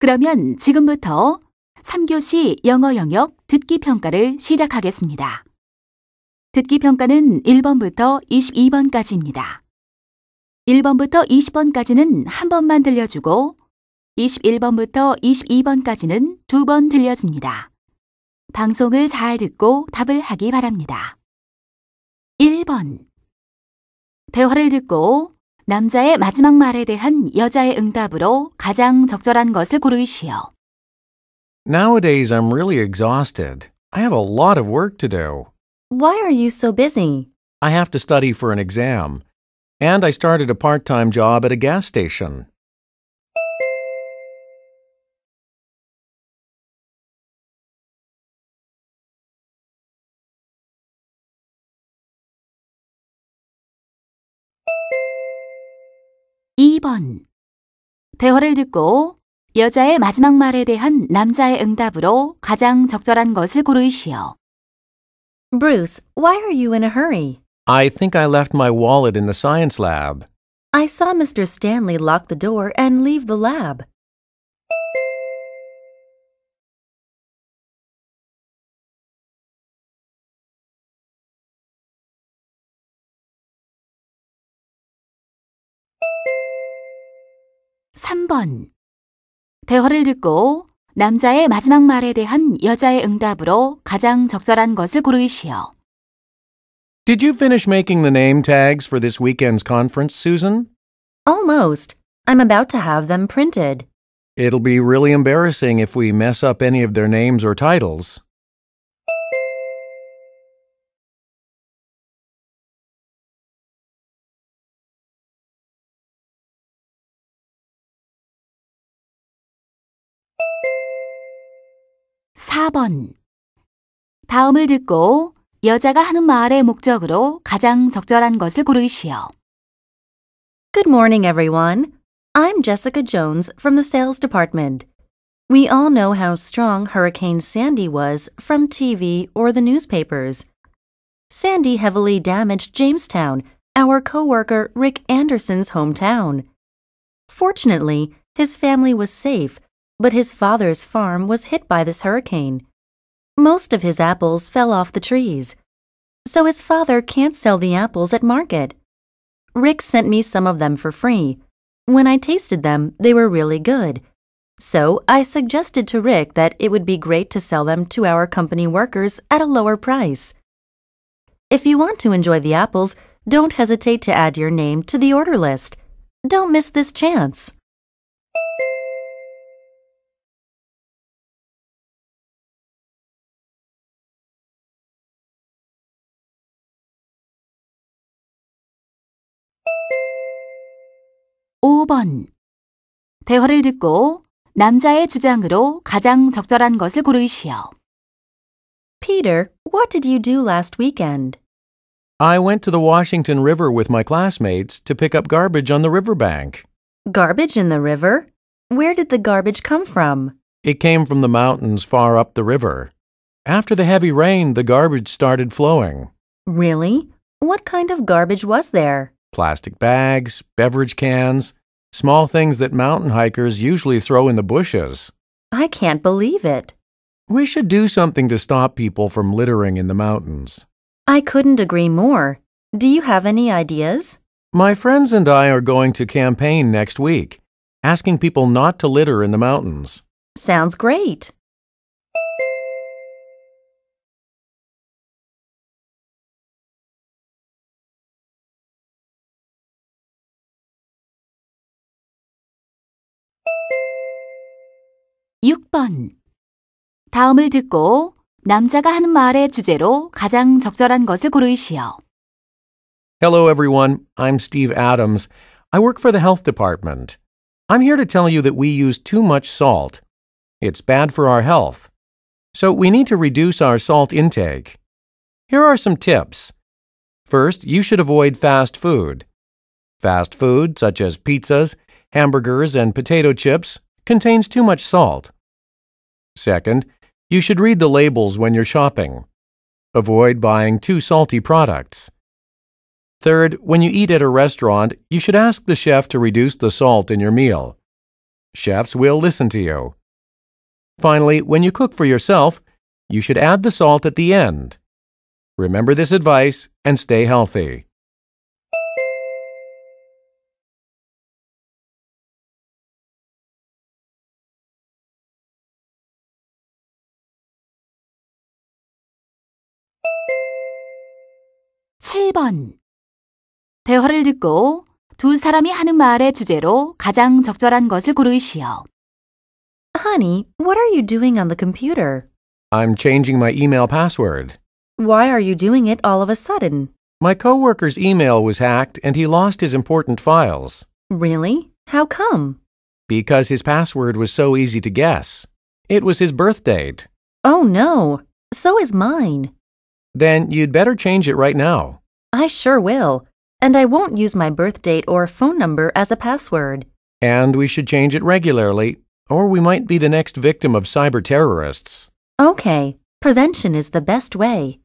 그러면 지금부터 3교시 영어 영역 듣기 평가를 시작하겠습니다. 듣기 평가는 1번부터 22번까지입니다. 1번부터 20번까지는 한 번만 들려주고 21번부터 22번까지는 두 번 들려줍니다. 방송을 잘 듣고 답을 하기 바랍니다. 1번 대화를 듣고 남자의 마지막 말에 대한 여자의 응답으로 가장 적절한 것을 고르시오. Nowadays I'm really exhausted. I have a lot of work to do. Why are you so busy? I have to study for an exam. And I started a part-time job at a gas station. 2번. 대화를 듣고 여자의 마지막 말에 대한 남자의 응답으로 가장 적절한 것을 고르시오. Bruce, why are you in a hurry? I think I left my wallet in the science lab. I saw Mr. Stanley lock the door and leave the lab. 3번. 대화를 듣고 남자의 마지막 말에 대한 여자의 응답으로 가장 적절한 것을 고르시오. Did you finish making the name tags for this weekend's conference, Susan? Almost. I'm about to have them printed. It'll be really embarrassing if we mess up any of their names or titles. 4번. 다음을 듣고 여자가 하는 말의 목적으로 가장 적절한 것을 고르시오. Good morning, everyone. I'm Jessica Jones from the sales department. We all know how strong Hurricane Sandy was from TV or the newspapers. Sandy heavily damaged Jamestown, our coworker Rick Anderson's hometown. Fortunately, his family was safe but his father's farm was hit by this hurricane. Most of his apples fell off the trees, so his father can't sell the apples at market. Rick sent me some of them for free. When I tasted them, they were really good. So I suggested to Rick that it would be great to sell them to our company workers at a lower price. If you want to enjoy the apples, don't hesitate to add your name to the order list. Don't miss this chance. 5번. 대화를 듣고 남자의 주장으로 가장 적절한 것을 고르시오. Peter, what did you do last weekend? I went to the Washington River with my classmates to pick up garbage on the riverbank. Garbage in the river? Where did the garbage come from? It came from the mountains far up the river. After the heavy rain, the garbage started flowing. Really? What kind of garbage was there? plastic bags, beverage cans, small things that mountain hikers usually throw in the bushes. I can't believe it. We should do something to stop people from littering in the mountains. I couldn't agree more. Do you have any ideas? My friends and I are going to campaign next week, asking people not to litter in the mountains. Sounds great. 6번. 다음을 듣고 남자가 하는 말의 주제로 가장 적절한 것을 고르시오. Hello, everyone. I'm Steve Adams. I work for the health department. I'm here to tell you that we use too much salt. It's bad for our health. So we need to reduce our salt intake. Here are some tips. First, you should avoid fast food. Fast food, such as pizzas, hamburgers, and potato chips, contains too much salt. Second, you should read the labels when you're shopping. Avoid buying too salty products. Third, when you eat at a restaurant, you should ask the chef to reduce the salt in your meal. Chefs will listen to you. Finally, when you cook for yourself, you should add the salt at the end. Remember this advice and stay healthy. 7번. 대화를 듣고 두 사람이 하는 말의 주제로 가장 적절한 것을 고르시오. Honey, what are you doing on the computer? I'm changing my email password. Why are you doing it all of a sudden? My coworker's email was hacked and he lost his important files. Really? How come? Because his password was so easy to guess. It was his birth date. Oh no, so is mine. Then you'd better change it right now. I sure will. And I won't use my birth date or phone number as a password. And we should change it regularly, or we might be the next victim of cyber terrorists. Okay, prevention is the best way.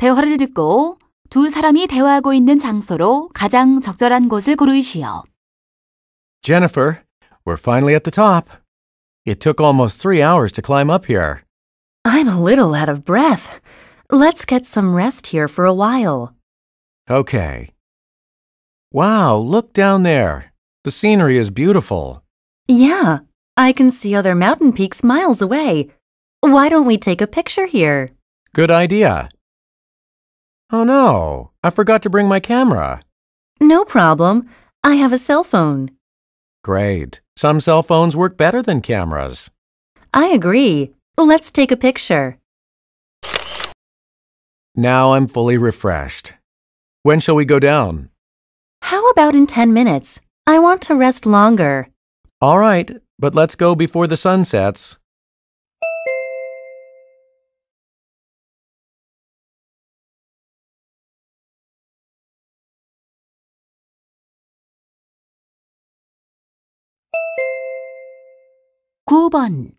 대화를 듣고 두 사람이 대화하고 있는 장소로 가장 적절한 곳을 고르시오. Jennifer, we're finally at the top. It took almost three hours to climb up here. I'm a little out of breath. Let's get some rest here for a while. Okay. Wow, look down there. The scenery is beautiful. Yeah, I can see other mountain peaks miles away. Why don't we take a picture here? Good idea. Oh no, I forgot to bring my camera. No problem. I have a cell phone. Great. Some cell phones work better than cameras. I agree. Let's take a picture. Now I'm fully refreshed. When shall we go down? How about in 10 minutes? I want to rest longer. All right, but let's go before the sun sets. 9번.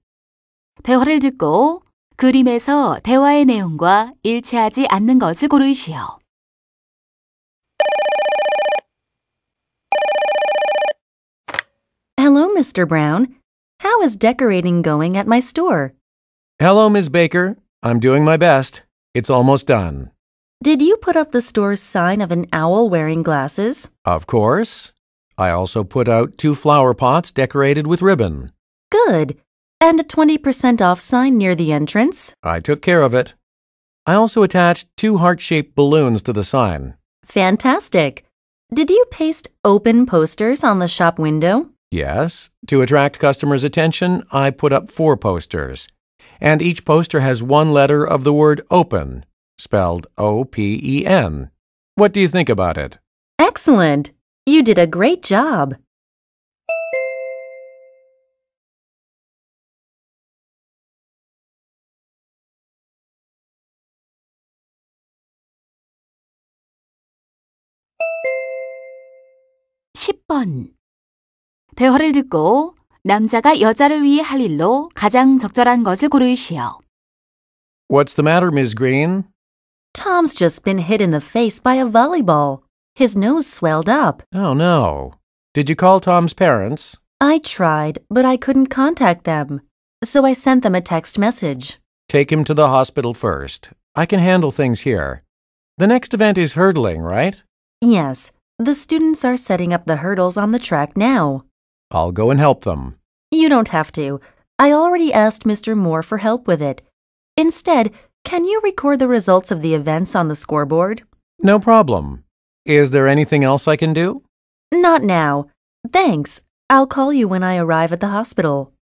대화를 듣고 그림에서 대화의 내용과 일치하지 않는 것을 고르시오. Hello, Mr. Brown. How is decorating going at my store? Hello, Ms. Baker. I'm doing my best. It's almost done. Did you put up the store's sign of an owl wearing glasses? Of course. I also put out two flower pots decorated with ribbon. Good. And a 20% off sign near the entrance. I took care of it. I also attached two heart shaped balloons to the sign. Fantastic. Did you paste open posters on the shop window? Yes. To attract customers' attention, I put up four posters. And each poster has one letter of the word open, spelled O P E N. What do you think about it? Excellent. You did a great job. 대화를 듣고 남자가 여자를 위해 할 일로 가장 적절한 것을 고르시오. What's the matter, Ms. Green? Tom's just been hit in the face by a volleyball. His nose swelled up. Oh, no. Did you call Tom's parents? I tried, but I couldn't contact them. So I sent them a text message. Take him to the hospital first. I can handle things here. The next event is hurdling, right? Yes. The students are setting up the hurdles on the track now. I'll go and help them. You don't have to. I already asked Mr. Moore for help with it. Instead, can you record the results of the events on the scoreboard? No problem. Is there anything else I can do? Not now. Thanks. I'll call you when I arrive at the hospital.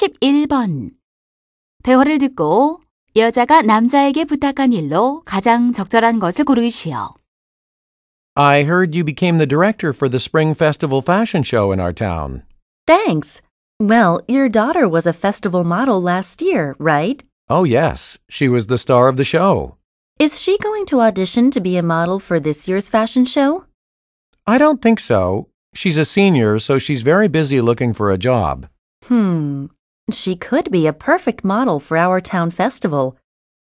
11번. 대화를 듣고 여자가 남자에게 부탁한 일로 가장 적절한 것을 고르시오. I heard you became the director for the Spring Festival fashion show in our town. Thanks. Well, your daughter was a festival model last year, right? Oh, yes. She was the star of the show. Is she going to audition to be a model for this year's fashion show? I don't think so. She's a senior, so she's very busy looking for a job. Hmm. She could be a perfect model for our town festival.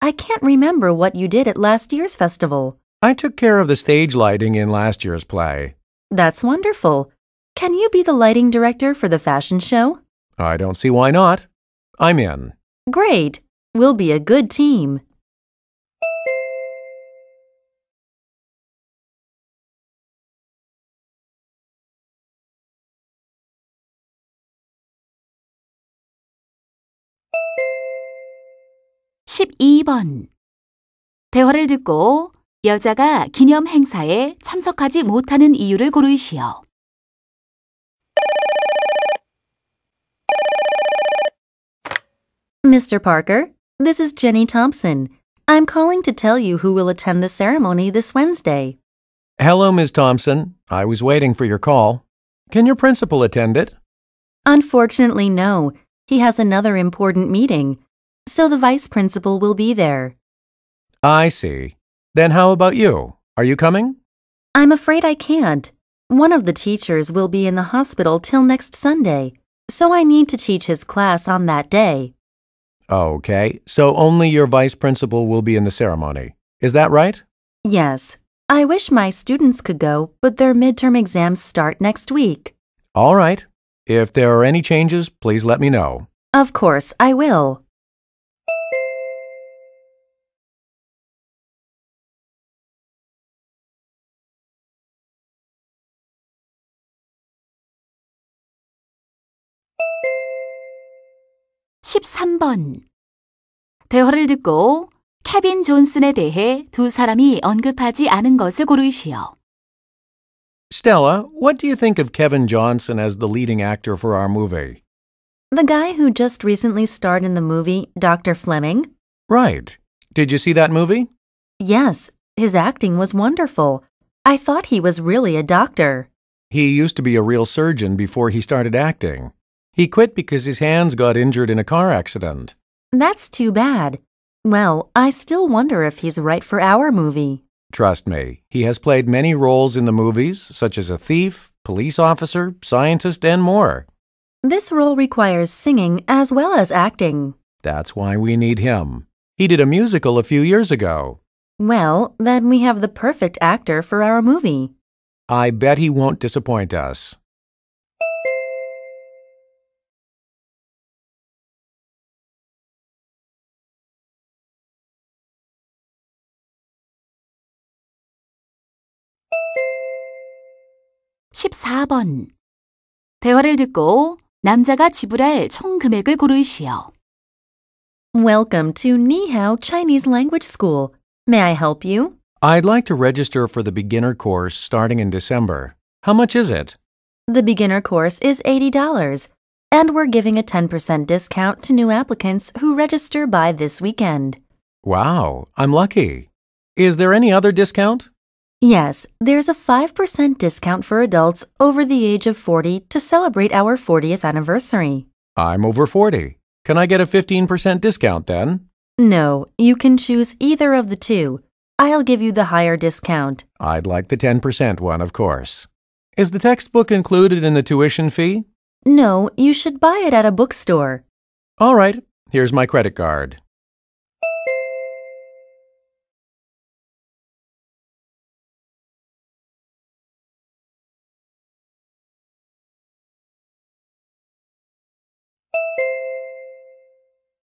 I can't remember what you did at last year's festival. I took care of the stage lighting in last year's play. That's wonderful. Can you be the lighting director for the fashion show? I don't see why not. I'm in. Great. We'll be a good team. 12번. 대화를 듣고 여자가 기념 행사에 참석하지 못하는 이유를 고르시오. Mr. Parker, this is Jenny Thompson. I'm calling to tell you who will attend the ceremony this Wednesday. Hello, Ms. Thompson. I was waiting for your call. Can your principal attend it? Unfortunately, no. He has another important meeting so the vice principal will be there. I see. Then how about you? Are you coming? I'm afraid I can't. One of the teachers will be in the hospital till next Sunday, so I need to teach his class on that day. Okay, so only your vice principal will be in the ceremony. Is that right? Yes. I wish my students could go, but their midterm exams start next week. All right. If there are any changes, please let me know. Of course, I will. 13번. 대화를 듣고 케빈 존슨에 대해 두 사람이 언급하지 않은 것을 고르시오. Stella, what do you think of Kevin Johnson as the leading actor for our movie? The guy who just recently starred in the movie Dr. Fleming? Right. Did you see that movie? Yes. His acting was wonderful. I thought he was really a doctor. He used to be a real surgeon before he started acting. He quit because his hands got injured in a car accident. That's too bad. Well, I still wonder if he's right for our movie. Trust me, he has played many roles in the movies, such as a thief, police officer, scientist, and more. This role requires singing as well as acting. That's why we need him. He did a musical a few years ago. Well, then we have the perfect actor for our movie. I bet he won't disappoint us. 14번. 대화를 듣고 남자가 지불할 총 금액을 고르시오. Welcome to Nihao Chinese Language School. May I help you? I'd like to register for the beginner course starting in December. How much is it? The beginner course is $80, and we're giving a 10% discount to new applicants who register by this weekend. Wow, I'm lucky. Is there any other discount? Yes, there's a 5% discount for adults over the age of 40 to celebrate our 40th anniversary. I'm over 40. Can I get a 15% discount then? No, you can choose either of the two. I'll give you the higher discount. I'd like the 10% one, of course. Is the textbook included in the tuition fee? No, you should buy it at a bookstore. All right, here's my credit card.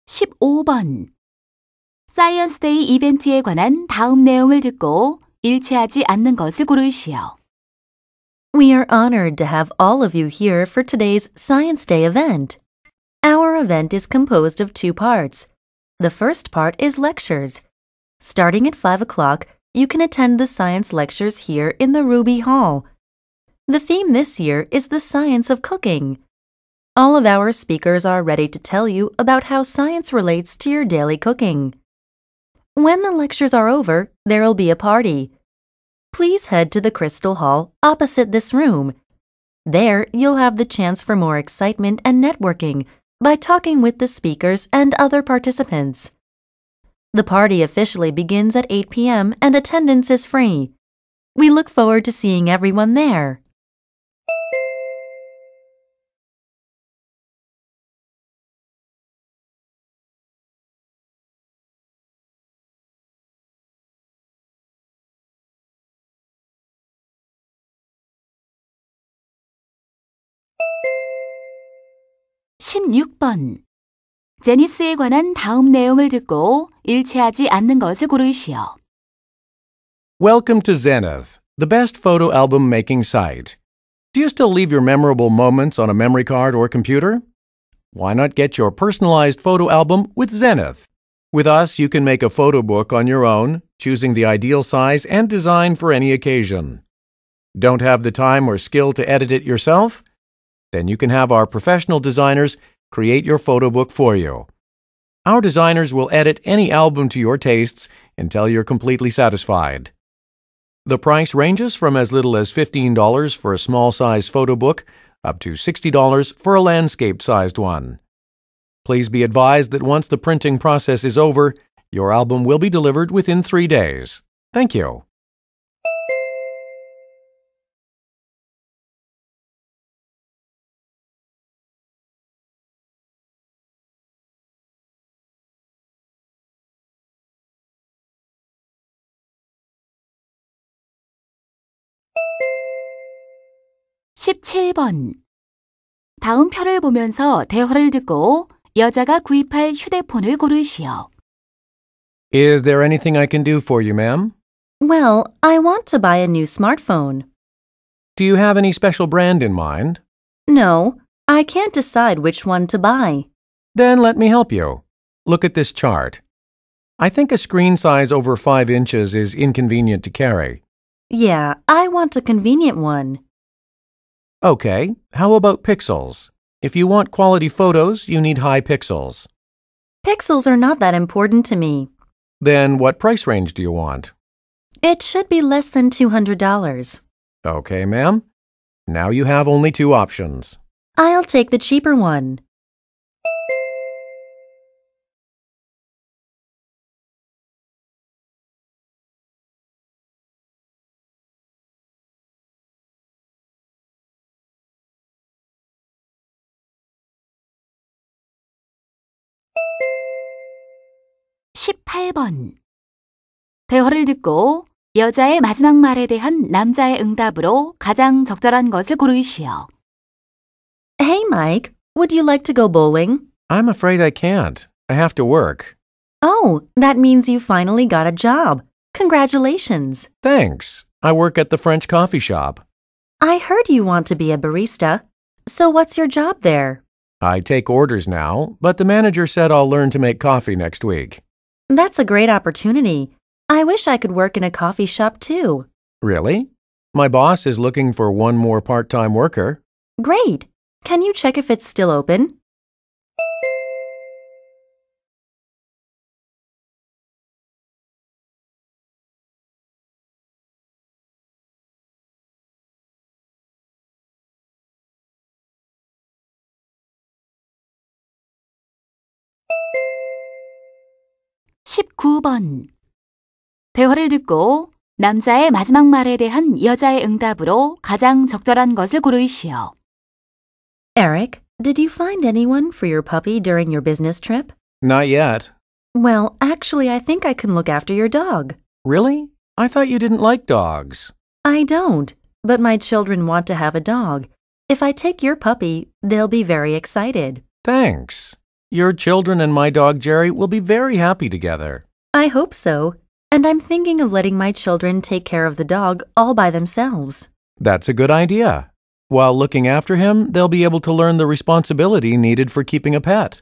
15번. 사이언스데이 이벤트에 관한 다음 내용을 듣고 일치하지 않는 것을 고르시오. We are honored to have all of you here for today's Science Day event. Our event is composed of two parts. The first part is lectures. Starting at 5 o'clock, you can attend the science lectures here in the Ruby Hall. The theme this year is the science of cooking all of our speakers are ready to tell you about how science relates to your daily cooking. When the lectures are over, there'll be a party. Please head to the Crystal Hall opposite this room. There, you'll have the chance for more excitement and networking by talking with the speakers and other participants. The party officially begins at 8 p.m. and attendance is free. We look forward to seeing everyone there. 16번. 제니스에 관한 다음 내용을 듣고 일치하지 않는 것을 고르시오. Welcome to Zenith, the best photo album making site. Do you still leave your memorable moments on a memory card or computer? Why not get your personalized photo album with Zenith? With us, you can make a photo book on your own, choosing the ideal size and design for any occasion. Don't have the time or skill to edit it yourself? Then you can have our professional designers create your photo book for you. Our designers will edit any album to your tastes until you're completely satisfied. The price ranges from as little as $15 for a small sized photo book up to $60 for a landscape sized one. Please be advised that once the printing process is over, your album will be delivered within three days. Thank you. 17번. 다음 보면서 대화를 듣고 여자가 구입할 휴대폰을 고르시오. Is there anything I can do for you, ma'am? Well, I want to buy a new smartphone. Do you have any special brand in mind? No, I can't decide which one to buy. Then let me help you. Look at this chart. I think a screen size over 5 inches is inconvenient to carry. Yeah, I want a convenient one. Okay, how about pixels? If you want quality photos, you need high pixels. Pixels are not that important to me. Then what price range do you want? It should be less than $200. Okay, ma'am. Now you have only two options. I'll take the cheaper one. 8번. 대화를 듣고 여자의 마지막 말에 대한 남자의 응답으로 가장 적절한 것을 고르시오. Hey, Mike. Would you like to go bowling? I'm afraid I can't. I have to work. Oh, that means you finally got a job. Congratulations. Thanks. I work at the French coffee shop. I heard you want to be a barista. So what's your job there? I take orders now, but the manager said I'll learn to make coffee next week. That's a great opportunity. I wish I could work in a coffee shop too. Really? My boss is looking for one more part time worker. Great. Can you check if it's still open? 19번. 대화를 듣고 남자의 마지막 말에 대한 여자의 응답으로 가장 적절한 것을 고르시오. Eric, did you find anyone for your puppy during your business trip? Not yet. Well, actually, I think I can look after your dog. Really? I thought you didn't like dogs. I don't, but my children want to have a dog. If I take your puppy, they'll be very excited. Thanks. Your children and my dog Jerry will be very happy together. I hope so. And I'm thinking of letting my children take care of the dog all by themselves. That's a good idea. While looking after him, they'll be able to learn the responsibility needed for keeping a pet.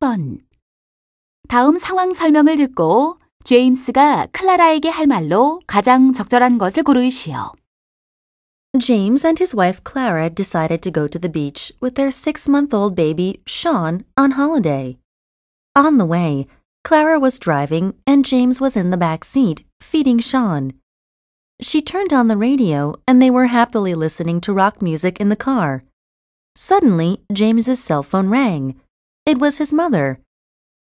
10번. 다음 상황 설명을 듣고 제임스가 클라라에게 할 말로 가장 적절한 것을 고르시오. James and his wife Clara decided to go to the beach with their six month old baby, Sean, on holiday. On the way, Clara was driving and James was in the back seat, feeding Sean. She turned on the radio and they were happily listening to rock music in the car. Suddenly, James's cell phone rang. It was his mother.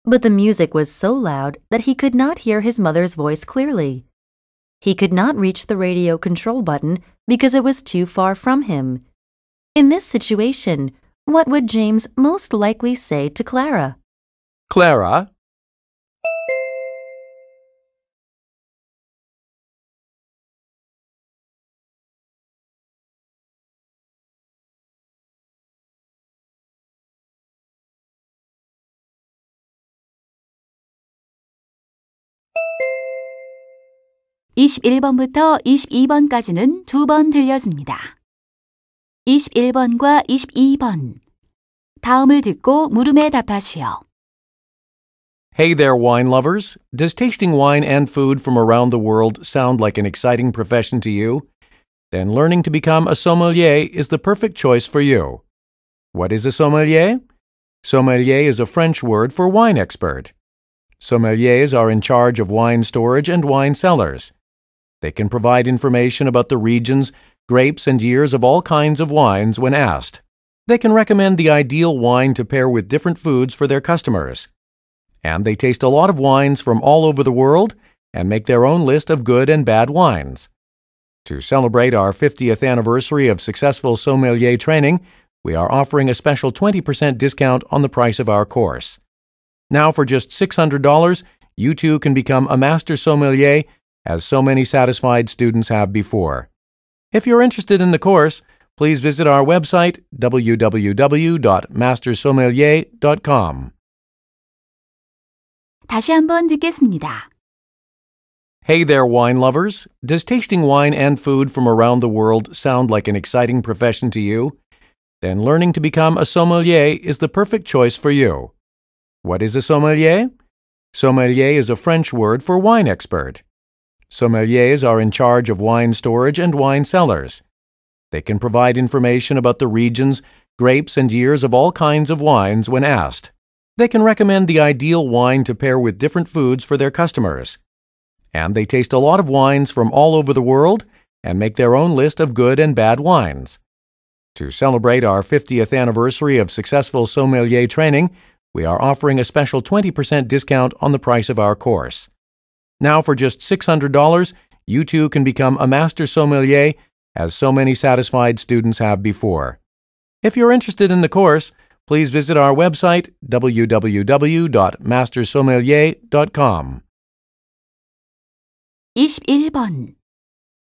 But the music was so loud that he could not hear his mother's voice clearly. He could not reach the radio control button because it was too far from him. In this situation, what would James most likely say to Clara? Clara, 21번부터 22번까지는 두 번 들려줍니다. 21번과 22번. 다음을 듣고 물음에 답하시오. Hey there, wine lovers. Does tasting wine and food from around the world sound like an exciting profession to you? Then learning to become a sommelier is the perfect choice for you. What is a sommelier? Sommelier is a French word for wine expert. Sommeliers are in charge of wine storage and wine cellars. They can provide information about the regions, grapes, and years of all kinds of wines when asked. They can recommend the ideal wine to pair with different foods for their customers. And they taste a lot of wines from all over the world and make their own list of good and bad wines. To celebrate our 50th anniversary of successful sommelier training, we are offering a special 20% discount on the price of our course. Now, for just $600, you too can become a master sommelier as so many satisfied students have before. If you're interested in the course, please visit our website www.mastersommelier.com. 다시 한번 듣겠습니다. Hey there, wine lovers! Does tasting wine and food from around the world sound like an exciting profession to you? Then learning to become a sommelier is the perfect choice for you. What is a sommelier? Sommelier is a French word for wine expert. Sommeliers are in charge of wine storage and wine cellars. They can provide information about the regions, grapes, and years of all kinds of wines when asked. They can recommend the ideal wine to pair with different foods for their customers. And they taste a lot of wines from all over the world and make their own list of good and bad wines. To celebrate our 50th anniversary of successful sommelier training, we are offering a special 20% discount on the price of our course. Now, for just $600, you too can become a master sommelier, as so many satisfied students have before. If you're interested in the course, please visit our website, www.mastersommelier.com. 21번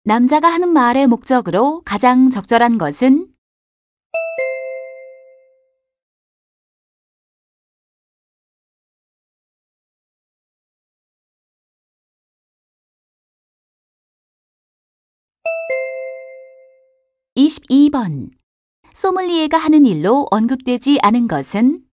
남자가 하는 말의 목적으로 가장 적절한 것은 22번. 소믈리에가 하는 일로 언급되지 않은 것은